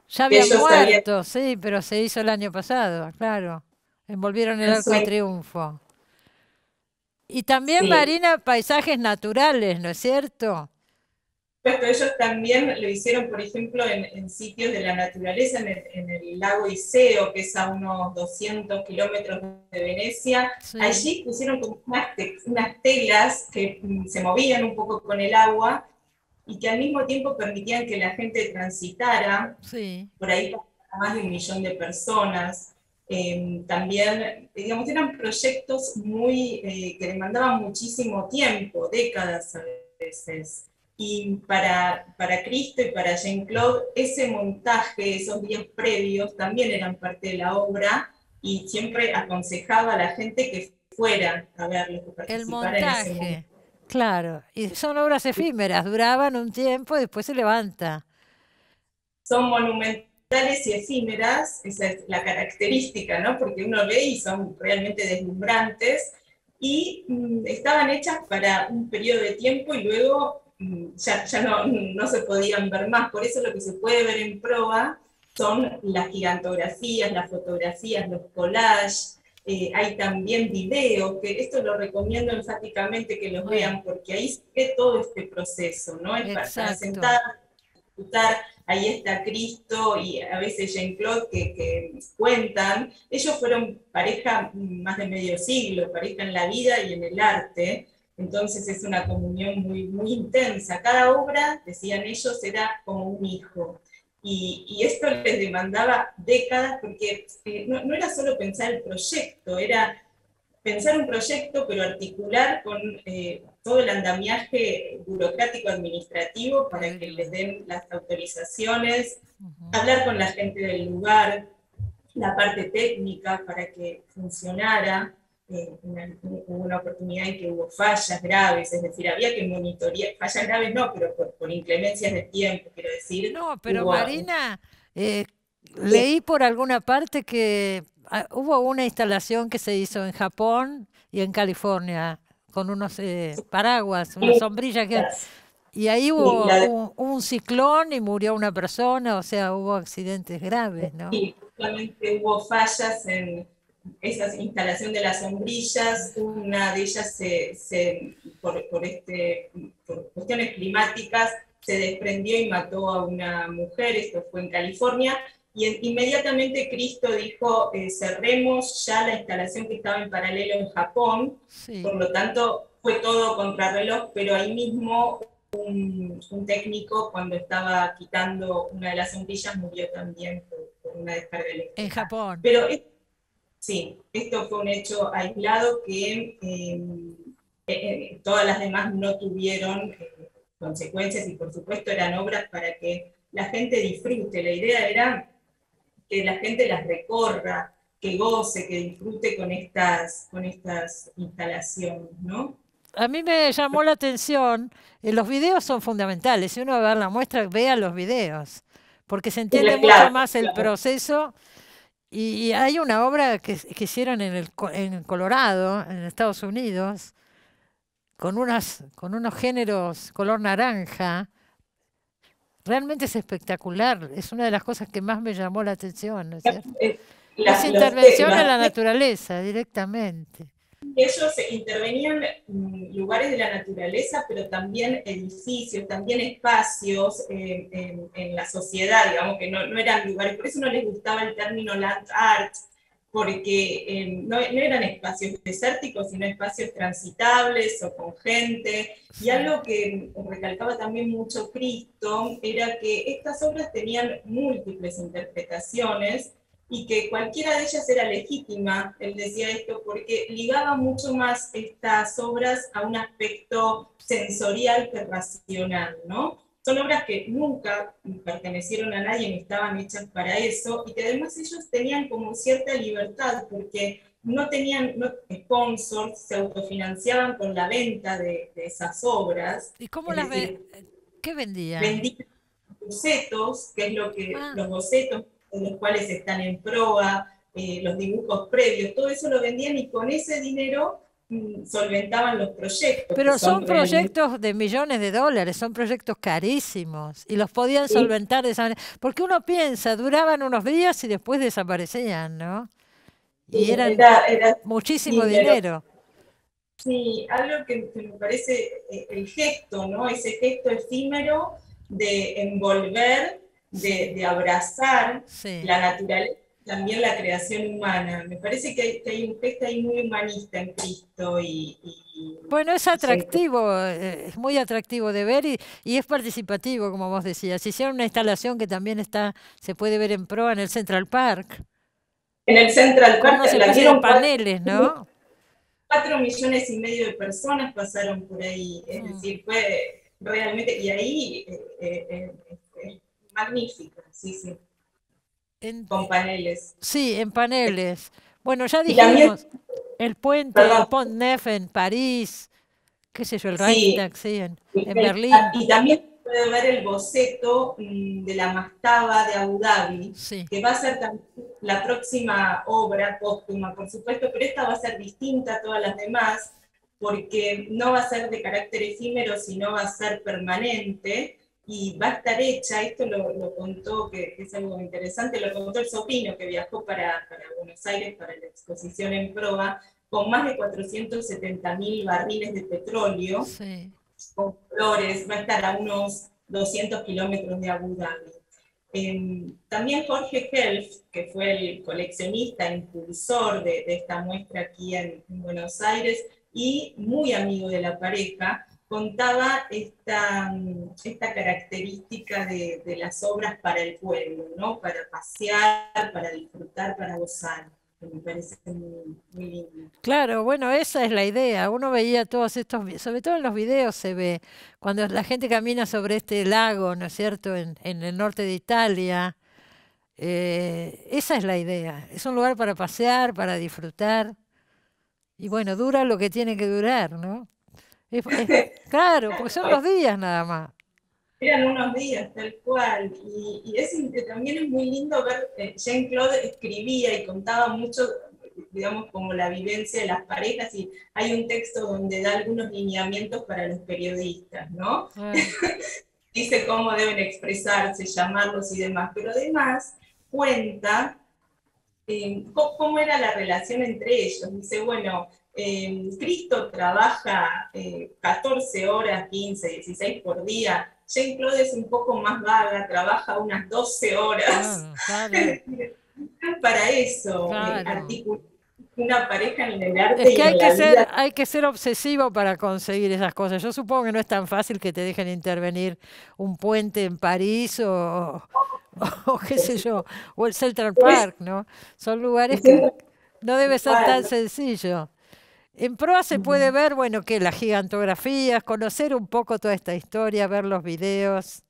Ya había muerto, sí, pero se hizo el año pasado, claro. Envolvieron el Arco de Triunfo. Y también, Marina, paisajes naturales, ¿no es cierto? ellos también lo hicieron, por ejemplo, en, sitios de la naturaleza, en el, lago Iseo, que es a unos 200 kilómetros de Venecia. Allí pusieron como unas, telas que mm, se movían un poco con el agua y que al mismo tiempo permitían que la gente transitara. Por ahí más de un millón de personas. Em, también, digamos, eran proyectos muy, eh, que demandaban muchísimo tiempo, décadas a veces. Y para, para Cristo y para Jean-Claude, ese montaje, esos días previos, también eran parte de la obra y siempre aconsejaba a la gente que fuera a verlo, El montaje. Claro, y son obras efímeras, duraban un tiempo y después se levanta. Son monumentos y efímeras, esa es la característica, ¿no? Porque uno ve y son realmente deslumbrantes, y mm, estaban hechas para un periodo de tiempo y luego mm, ya, no, se podían ver más. Por eso lo que se puede ver en proa son las gigantografías, las fotografías, los collages, eh, hay también videos, que esto lo recomiendo enfáticamente que los vean, porque ahí se ve todo este proceso, ¿no? Es para sentar, disfrutar ahí está Cristo y a veces Jean-Claude que, que cuentan, ellos fueron pareja más de medio siglo, pareja en la vida y en el arte, entonces es una comunión muy, muy intensa. Cada obra, decían ellos, era como un hijo. Y, esto les demandaba décadas porque eh, no, era solo pensar el proyecto, era pensar un proyecto, pero articular con eh, todo el andamiaje burocrático administrativo para que les den las autorizaciones, hablar con la gente del lugar, la parte técnica para que funcionara. Eh, una, oportunidad en que hubo fallas graves, es decir, había que monitorear, fallas graves no, pero por, inclemencias de tiempo, quiero decir. No, pero Marina, eh, leí por alguna parte que Ah, hubo una instalación que se hizo en Japón y en California con unos eh, paraguas, unas sombrillas que... Y ahí hubo un, ciclón y murió una persona, o sea, hubo accidentes graves, ¿no? Sí, justamente hubo fallas en esa instalación de las sombrillas, una de ellas se, por, por, este, por cuestiones climáticas se desprendió y mató a una mujer, esto fue en California, y inmediatamente Cristo dijo, eh, cerremos ya la instalación que estaba en paralelo en Japón, por lo tanto fue todo contrarreloj, pero ahí mismo un, técnico cuando estaba quitando una de las sombrillas murió también por, una descarga eléctrica. En Japón. Pero sí, esto fue un hecho aislado que em, eh, eh, todas las demás no tuvieron consecuencias y por supuesto eran obras para que la gente disfrute. La idea era que la gente las recorra, que goce, que disfrute con estas, con estas instalaciones, ¿no? A mí me llamó la atención, eh, los videos son fundamentales, si uno va a ver la muestra, vea los videos, porque se entiende mucho más el proceso. Y, hay una obra que, que hicieron en, el, en Colorado, en Estados Unidos, con, unas, con unos géneros color naranja, realmente es espectacular, es una de las cosas que más me llamó la atención, es eh, intervención en a la naturaleza directamente. Ellos intervenían lugares de la naturaleza, pero también edificios, también espacios en, la sociedad, digamos que no, no, eran lugares, por eso no les gustaba el término land art, porque eh, no, no, eran espacios desérticos, sino espacios transitables o con gente. Y algo que recalcaba también mucho Cristo era que estas obras tenían múltiples interpretaciones y que cualquiera de ellas era legítima, él decía esto, porque ligaba mucho más estas obras a un aspecto sensorial que racional, ¿no? Son obras que nunca pertenecieron a nadie ni estaban hechas para eso y que además ellos tenían como cierta libertad porque no tenían sponsors, se autofinanciaban con la venta de, de esas obras. ¿Y cómo las vendían? ¿Qué vendían? Vendían bocetos, que es lo que ah. los bocetos en los cuales están en proa, eh, los dibujos previos, todo eso lo vendían y con ese dinero solventaban los proyectos. Pero son, proyectos de millones de dólares, son proyectos carísimos y los podían solventar de esa manera. Porque uno piensa, duraban unos días y después desaparecían, ¿no? y eran era, muchísimo dinero. sí, algo que, me parece eh, el gesto, ¿no? Ese gesto efímero de envolver, de abrazar la naturaleza también la creación humana. Me parece que hay, que un texto ahí muy humanista en Cristo. Y, bueno, es atractivo, eh, es muy atractivo de ver y, es participativo, como vos decías. Hicieron una instalación que también está, se puede ver en proa en el Central Park. En el Central Park se la dieron paneles, ¿no? Cuatro millones y medio de personas pasaron por ahí. Es mm. decir, fue realmente, y ahí eh, eh, es magnífico, sí, sí con eh, paneles. Sí, en paneles. Bueno, ya dijimos el puente de Pont Neuf en París, qué sé yo, el Reichstag, en, Berlín. Y también puede ver el boceto mm, de la Mastaba de Abu Dhabi, que va a ser la próxima obra póstuma, por supuesto, pero esta va a ser distinta a todas las demás, porque no va a ser de carácter efímero, sino va a ser permanente y va a estar hecha, esto lo, contó, que, es algo interesante, lo contó el Sopino, que viajó para, para Buenos Aires para la exposición en proa, con más de 470 mil barriles de petróleo, con flores, va a estar a unos 200 kilómetros de Abu Dhabi. Em, también Jorge Helf, que fue el coleccionista, impulsor de, esta muestra aquí en Buenos Aires y muy amigo de la pareja, contaba esta, esta característica de, las obras para el pueblo, ¿no? Para pasear, para disfrutar, para gozar. me parece muy, lindo. Claro, bueno, esa es la idea. Uno veía todos estos, sobre todo en los videos se ve, cuando la gente camina sobre este lago, ¿no es cierto?, en, el norte de Italia. Eh, esa es la idea. Es un lugar para pasear, para disfrutar. Y bueno, dura lo que tiene que durar, ¿no? claro, porque son los días nada más. Eran unos días, tal cual. Y, y que también es muy lindo ver, eh, Jean Claude escribía y contaba mucho, digamos, como la vivencia de las parejas y hay un texto donde da algunos lineamientos para los periodistas, ¿no? Dice cómo deben expresarse, llamarlos y demás, pero además cuenta eh, cómo era la relación entre ellos. Dice, bueno, eh, Cristo trabaja 14 eh, horas, 15, 16 por día. Jane Claude es un poco más vaga, trabaja unas 12 horas. Ah, para eso, eh, una pareja en el arte. Es que, hay, que ser, obsesivo para conseguir esas cosas. Yo supongo que no es tan fácil que te dejen intervenir un puente en París o, o qué sé yo, o el Central Park, ¿no? Son lugares que no debe ser tan sencillo. En proa se puede ver, bueno, que las gigantografías, conocer un poco toda esta historia, ver los videos.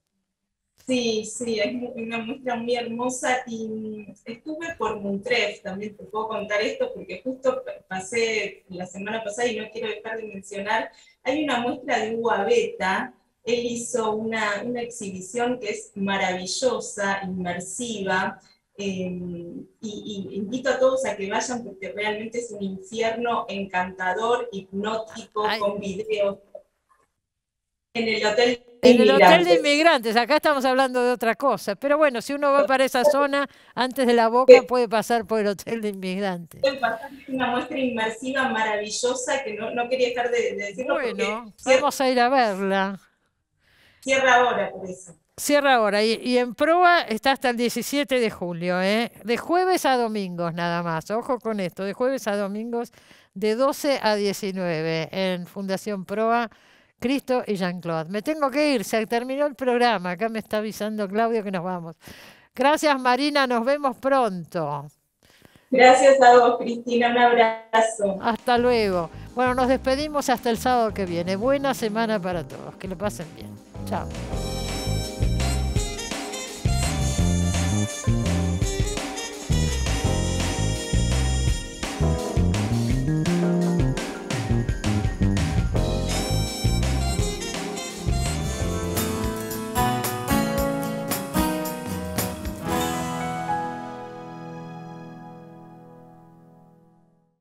Sí, sí, es una muestra muy hermosa y mm, estuve por Montref, también te puedo contar esto porque justo pasé la semana pasada y no quiero dejar de mencionar, hay una muestra de Uabeta. él hizo una, una exhibición que es maravillosa, inmersiva, y, invito a todos a que vayan porque realmente es un infierno encantador, hipnótico, con videos. En el hotel de en el hotel de inmigrantes, acá estamos hablando de otra cosa, pero bueno, si uno va para esa zona, antes de la boca puede pasar por el hotel de inmigrantes. Una muestra inmersiva maravillosa que no, quería dejar de, decirlo. Bueno, vamos a ir a verla. Cierra ahora por eso. Cierra ahora. Y, en proa está hasta el 17 de julio, ¿eh? de jueves a domingos nada más. Ojo con esto, de jueves a domingos de 12 a 19 en Fundación Proa, Cristo y Jean-Claude. Me tengo que ir, se terminó el programa. Acá me está avisando Claudio que nos vamos. Gracias Marina, nos vemos pronto. Gracias a vos, Cristina, un abrazo. Hasta luego. Bueno, nos despedimos hasta el sábado que viene. Buena semana para todos, que lo pasen bien. Chao.